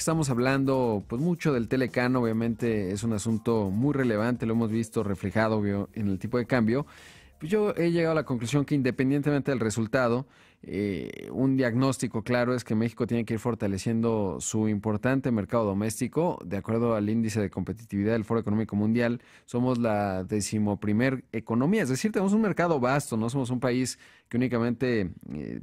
estamos hablando pues mucho del Telecán, obviamente es un asunto muy relevante, lo hemos visto reflejado en el tipo de cambio. Pues yo he llegado a la conclusión que independientemente del resultado, eh, un diagnóstico claro es que México tiene que ir fortaleciendo su importante mercado doméstico. De acuerdo al índice de competitividad del Foro Económico Mundial, somos la decimoprimer economía, es decir, tenemos un mercado vasto, no somos un país que únicamente eh,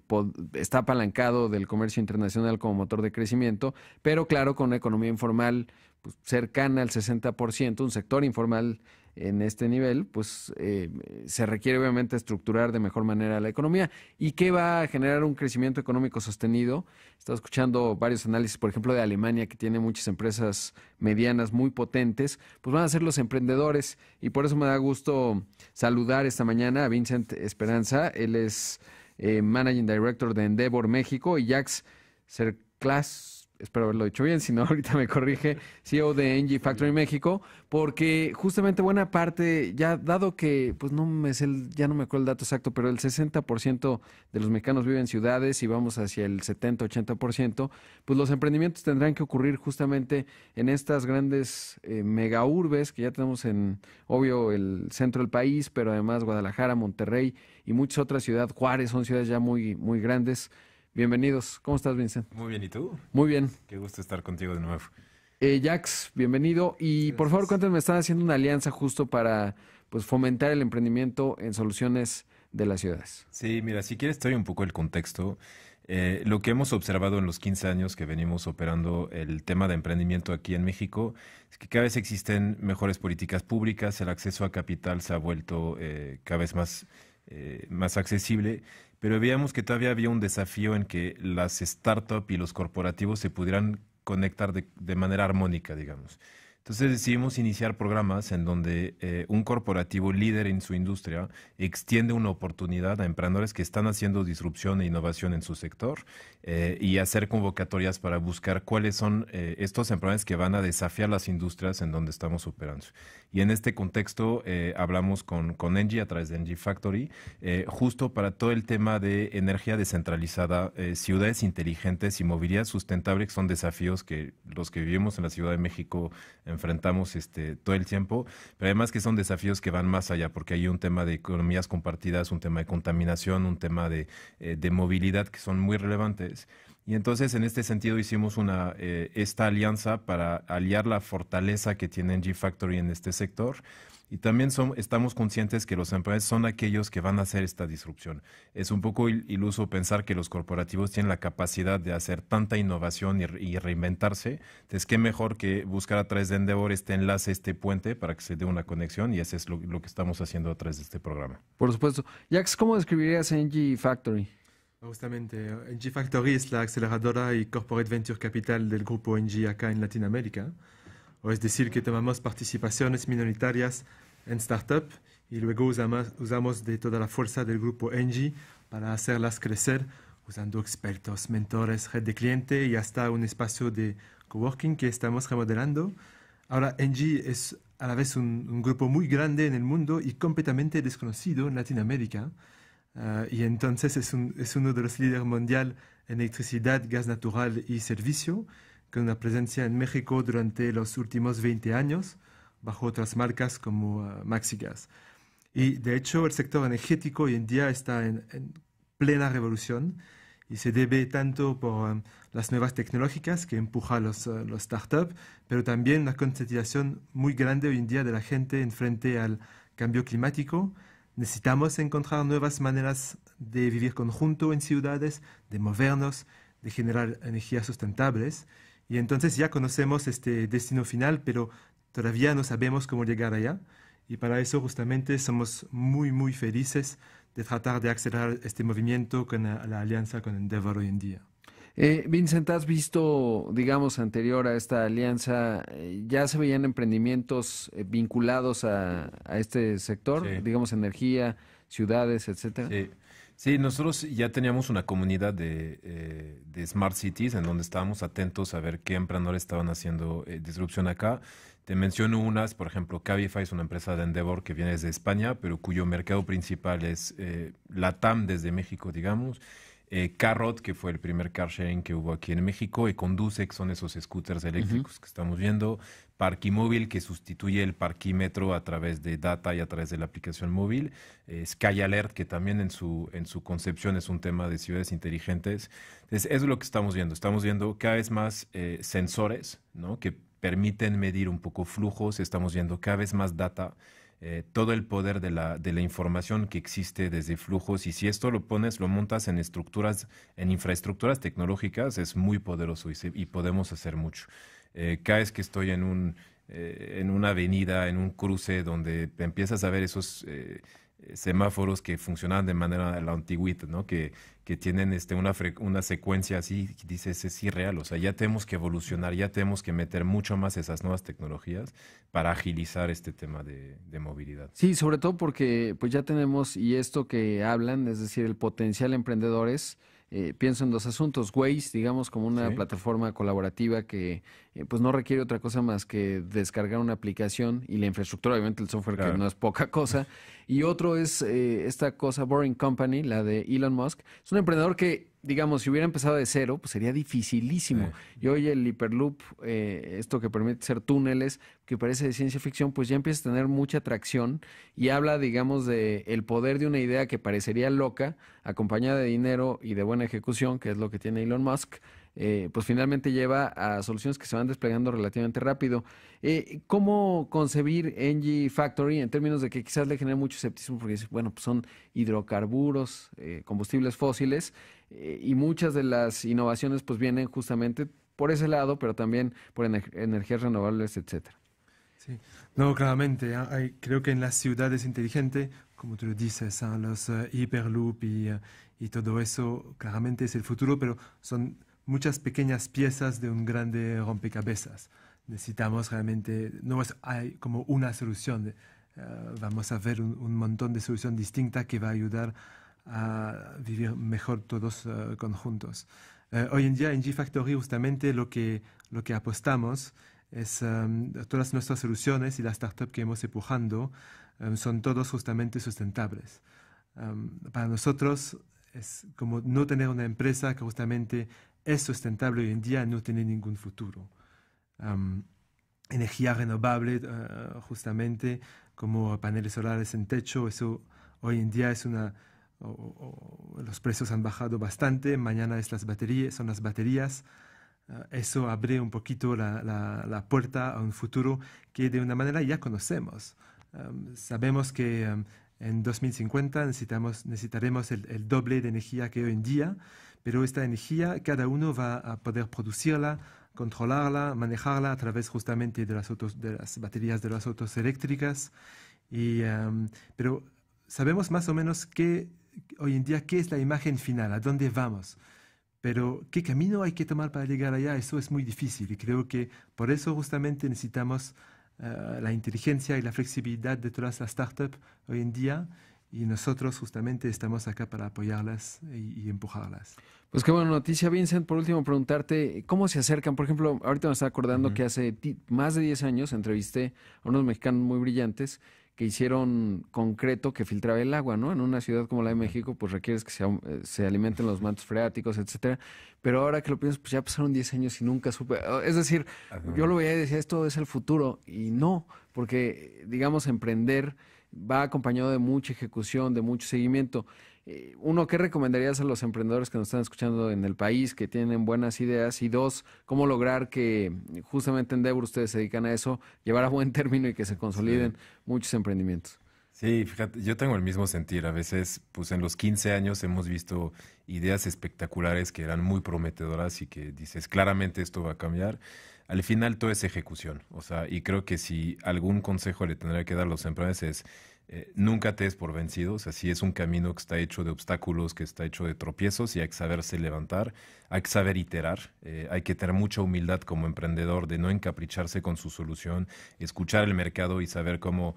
está apalancado del comercio internacional como motor de crecimiento, pero claro, con una economía informal pues, cercana al 60%, un sector informal en este nivel, pues eh, se requiere obviamente estructurar de mejor manera la economía y que va a generar un crecimiento económico sostenido. Estaba escuchando varios análisis, por ejemplo, de Alemania, que tiene muchas empresas medianas muy potentes, pues van a ser los emprendedores y por eso me da gusto saludar esta mañana a Vincent Esperanza, él es eh, Managing Director de Endeavor México y Jax Cerclas espero haberlo dicho bien, si no, ahorita me corrige, CEO de NG Factory México, porque justamente buena parte, ya dado que, pues no me sé, ya no me acuerdo el dato exacto, pero el 60% de los mexicanos viven en ciudades y vamos hacia el 70-80%, pues los emprendimientos tendrán que ocurrir justamente en estas grandes eh, megaurbes mega que ya tenemos en, obvio, el centro del país, pero además Guadalajara, Monterrey y muchas otras ciudades, Juárez, son ciudades ya muy, muy grandes. Bienvenidos. ¿Cómo estás, Vincent? Muy bien, ¿y tú? Muy bien. Qué gusto estar contigo de nuevo. Eh, Jax, bienvenido. Y por favor, me están haciendo una alianza justo para pues, fomentar el emprendimiento en soluciones de las ciudades. Sí, mira, si quieres, doy un poco el contexto. Eh, lo que hemos observado en los 15 años que venimos operando el tema de emprendimiento aquí en México es que cada vez existen mejores políticas públicas, el acceso a capital se ha vuelto eh, cada vez más, eh, más accesible pero veíamos que todavía había un desafío en que las startups y los corporativos se pudieran conectar de, manera armónica, digamos. Entonces decidimos iniciar programas en donde eh, un corporativo líder en su industria extiende una oportunidad a emprendedores que están haciendo disrupción e innovación en su sector eh, y hacer convocatorias para buscar cuáles son eh, estos emprendedores que van a desafiar las industrias en donde estamos operando. Y en este contexto hablamos con, con Engie a través de Engie Factory, justo para todo el tema de energía descentralizada, ciudades inteligentes y movilidad sustentable, que son desafíos que los que vivimos en la Ciudad de México, enfrentamos este, todo el tiempo, pero además que son desafíos que van más allá, porque hay un tema de economías compartidas, un tema de contaminación, un tema de, eh, de movilidad que son muy relevantes. Y entonces en este sentido hicimos una, eh, esta alianza para aliar la fortaleza que tiene G Factory en este sector. Y también estamos conscientes que los empresarios son aquellos que van a hacer esta disrupción. Es un poco iluso pensar que los corporativos tienen la capacidad de hacer tanta innovación y, reinventarse. Entonces, qué mejor que buscar a través de Endeavor este enlace, este puente para que se dé una conexión y eso es lo, que estamos haciendo a través de este programa. Por supuesto. Jax, ¿cómo describirías g Factory? Justamente, NG Factory es la aceleradora y corporate venture capital del grupo NG acá en Latinoamérica. O es decir, que tomamos participaciones minoritarias en startups y luego usamos, de toda la fuerza del grupo NG para hacerlas crecer usando expertos, mentores, red de cliente y hasta un espacio de coworking que estamos remodelando. Ahora, NG es a la vez un grupo muy grande en el mundo y completamente desconocido en Latinoamérica. Ah, y entonces es, uno de los líderes mundial en electricidad, gas natural y servicio, con una presencia en México durante los últimos 20 años, bajo otras marcas como ah, MaxiGas. Y de hecho, el sector energético hoy en día está en, plena revolución y se debe tanto por ah, las nuevas tecnológicas que empujan los, los startups, pero también la concentración muy grande hoy en día de la gente en frente al cambio climático Necesitamos encontrar nuevas maneras de vivir conjunto en ciudades, de movernos, de generar energías sustentables. Y entonces ya conocemos este destino final, pero todavía no sabemos cómo llegar allá. Y para eso justamente somos muy, muy felices de tratar de acelerar este movimiento con la, alianza con Endeavor hoy en día. Eh, Vincent, has visto, digamos, anterior a esta alianza, eh, ya se veían emprendimientos eh, vinculados a, este sector, digamos, energía, ciudades, etcétera. Sí. nosotros ya teníamos una comunidad de, Smart Cities en donde estábamos atentos a ver qué emprendedores estaban haciendo disrupción acá. Te menciono unas, por ejemplo, Cabify es una empresa de Endeavor que viene desde España, pero cuyo mercado principal es Latam desde México, digamos. Eh, Carrot, que fue el primer car sharing que hubo aquí en México, y Conduce, que son esos scooters eléctricos que estamos viendo, Parquimóvil, que sustituye el parquímetro a través de data y a través de la aplicación móvil, eh, Sky Alert, que también en su, en su concepción es un tema de ciudades inteligentes. Entonces, eso es lo que estamos viendo. Estamos viendo cada vez más eh, sensores que permiten medir un poco flujos, estamos viendo cada vez más data eh, todo el poder de la, información que existe desde flujos y si esto lo pones, lo montas en estructuras, en infraestructuras tecnológicas, es muy poderoso y, podemos hacer mucho. Eh, cada vez que estoy en, un, eh, en una avenida, en un cruce donde empiezas a ver esos eh, eh, semáforos que funcionan de manera la antigüita, ¿no? Que, que tienen este, una, una secuencia así, dice dices, es irreal. O sea, ya tenemos que evolucionar, ya tenemos que meter mucho más esas nuevas tecnologías para agilizar este tema de, movilidad. Sí, sobre todo porque pues ya tenemos, y esto que hablan, es decir, el potencial emprendedores, eh, pienso en dos asuntos. Waze, digamos, como una plataforma colaborativa que eh, pues no requiere otra cosa más que descargar una aplicación y la infraestructura, obviamente el software que no es poca cosa. Y otro es eh, esta cosa Boring Company, la de Elon Musk. Es un emprendedor que digamos, si hubiera empezado de cero, pues sería dificilísimo. Y hoy el hiperloop, eh, esto que permite ser túneles, que parece de ciencia ficción, pues ya empieza a tener mucha atracción y habla, digamos, de el poder de una idea que parecería loca, acompañada de dinero y de buena ejecución, que es lo que tiene Elon Musk, eh, pues finalmente lleva a soluciones que se van desplegando relativamente rápido. Eh, ¿Cómo concebir NG Factory en términos de que quizás le genera mucho escepticismo porque bueno, pues, son hidrocarburos, eh, combustibles fósiles y muchas de las innovaciones pues vienen justamente por ese lado, pero también por energías renovables, etcétera? Sí, no, claramente. Ah, creo que en las ciudades inteligentes, como tú lo dices, ah, los hiperloop Hyperloop y, todo eso, claramente es el futuro, pero son muchas pequeñas piezas de un grande rompecabezas. Necesitamos realmente, no hay como una solución, eh, vamos a ver un, montón de solución distinta que va a ayudar a vivir mejor todos eh, conjuntos. Eh, hoy en día en G-Factory justamente lo que, lo que apostamos es em, todas nuestras soluciones y las startups que hemos empujando em, son todos justamente sustentables. Em, para nosotros es como no tener una empresa que justamente es sustentable hoy en día no tiene ningún futuro. energía renovable, eh, justamente, como paneles solares en techo, eso hoy en día es una... los precios han bajado bastante, mañana es baterías, son las baterías. Ah, eso abre un poquito la, puerta a un futuro que de una manera ya conocemos. sabemos que en 2050 necesitaremos el, doble de energía que hoy en día, pero esta energía cada uno va a poder producirla, controlarla, manejarla a través justamente de las, de las baterías de las autos eléctricas. Y, em, pero sabemos más o menos que hoy en día qué es la imagen final, a dónde vamos. Pero qué camino hay que tomar para llegar allá, eso es muy difícil y creo que por eso justamente necesitamos eh, la inteligencia y la flexibilidad de todas las startups hoy en día y nosotros justamente estamos acá para apoyarlas y, empujarlas. Pues qué buena noticia, Vincent. Por último, preguntarte, ¿cómo se acercan? Por ejemplo, ahorita me estaba acordando que hace más de 10 años entrevisté a unos mexicanos muy brillantes que hicieron concreto que filtraba el agua, ¿no? En una ciudad como la de México, pues requieres que eh, se, alimenten los mantos freáticos, etcétera. Pero ahora que lo pienso, pues ya pasaron 10 años y nunca supe. Ah, es decir, yo lo veía y decía, esto es el futuro. Y no, porque, digamos, emprender va acompañado de mucha ejecución, de mucho seguimiento. Eh, uno, ¿qué recomendarías a los emprendedores que nos están escuchando en el país, que tienen buenas ideas? Y dos, ¿cómo lograr que justamente en Debur ustedes se dedican a eso, llevar a buen término y que se consoliden muchos emprendimientos? Sí, fíjate, yo tengo el mismo sentir. A veces, pues en los 15 años hemos visto ideas espectaculares que eran muy prometedoras y que dices, claramente esto va a cambiar. Al final todo es ejecución. O sea, y creo que si algún consejo le tendría que dar a los emprendedores es eh, nunca te es por vencido, así es un camino que está hecho de obstáculos, que está hecho de tropiezos y hay que saberse levantar, hay que saber iterar, eh, hay que tener mucha humildad como emprendedor de no encapricharse con su solución, escuchar el mercado y saber cómo,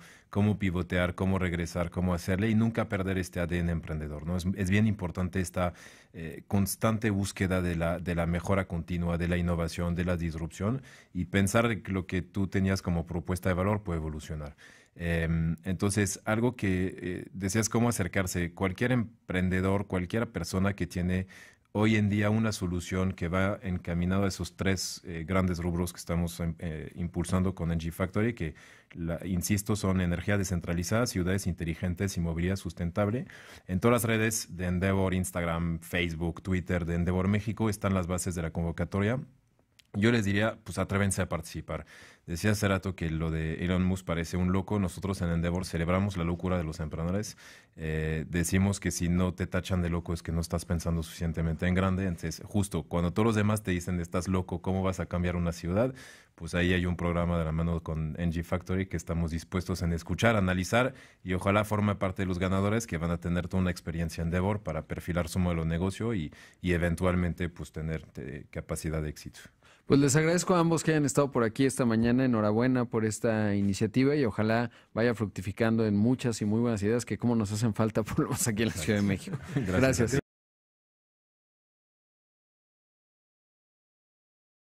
pivotear, cómo regresar, cómo hacerle y nunca perder este ADN emprendedor, ¿no? Es, bien importante esta eh, constante búsqueda de la, de la mejora continua, de la innovación, de la disrupción y pensar que lo que tú tenías como propuesta de valor puede evolucionar. Em, entonces, algo que eh, decías, cómo acercarse. Cualquier emprendedor, cualquier persona que tiene hoy en día una solución que va encaminada a esos tres eh, grandes rubros que estamos em, eh, impulsando con Energy Factory, que, insisto, son energía descentralizada, ciudades inteligentes y movilidad sustentable. En todas las redes de Endeavor, Instagram, Facebook, Twitter de Endeavor México están las bases de la convocatoria. Yo les diría, pues atrévense a participar. Decía hace rato que lo de Elon Musk parece un loco. Nosotros en Endeavor celebramos la locura de los emprendedores. Eh, decimos que si no te tachan de loco es que no estás pensando suficientemente en grande. Entonces, justo cuando todos los demás te dicen estás loco, ¿cómo vas a cambiar una ciudad? Pues ahí hay un programa de la mano con NG Factory que estamos dispuestos en escuchar, analizar y ojalá forme parte de los ganadores que van a tener toda una experiencia en Endeavor para perfilar su modelo de negocio y, y eventualmente pues tener eh, capacidad de éxito. Pues les agradezco a ambos que hayan estado por aquí esta mañana. Enhorabuena por esta iniciativa y ojalá vaya fructificando en muchas y muy buenas ideas que como nos hacen falta por los aquí en la Ciudad de México. Gracias.